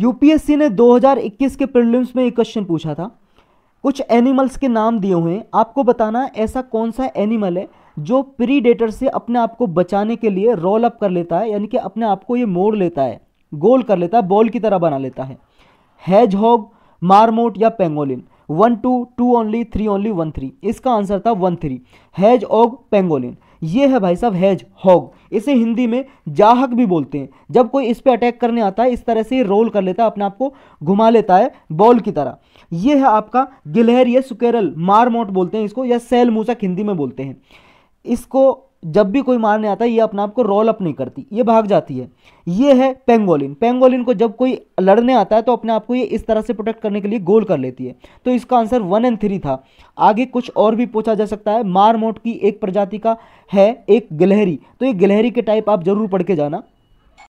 UPSC ने 2021 के prelims में एक क्वेश्चन पूछा था कुछ एनिमल्स के नाम दिए हुए हैं आपको बताना ऐसा कौन सा एनिमल है जो प्रीडेटर से अपने आप को बचाने के लिए रोल अप कर लेता है यानी कि अपने आप को ये मोड़ लेता है गोल कर लेता है बॉल की तरह बना लेता है हैज हॉग मारमोट या pangolin one two two only three only one three इसका आंसर था one three hedgehog pangolin ये है भाई साहब हैज हॉग इसे हिंदी में जाहक भी बोलते हैं जब कोई इस पर अटैक करने आता है इस तरह से रोल कर लेता है अपने आप को घुमा लेता है बॉल की तरह ये है आपका गिलहर या सुकेरल मारमोट बोलते हैं इसको या सेल मूसक हिंदी में बोलते हैं इसको जब भी कोई मारने आता है ये अपने आप को रोल अप नहीं करती ये भाग जाती है ये है पेंगोलिन पेंगोलिन को जब कोई लड़ने आता है तो अपने आप को ये इस तरह से प्रोटेक्ट करने के लिए गोल कर लेती है तो इसका आंसर वन एंड थ्री था आगे कुछ और भी पूछा जा सकता है मारमोट की एक प्रजाति का है एक गिलहरी तो ये गिलहरी के टाइप आप जरूर पढ़ के जाना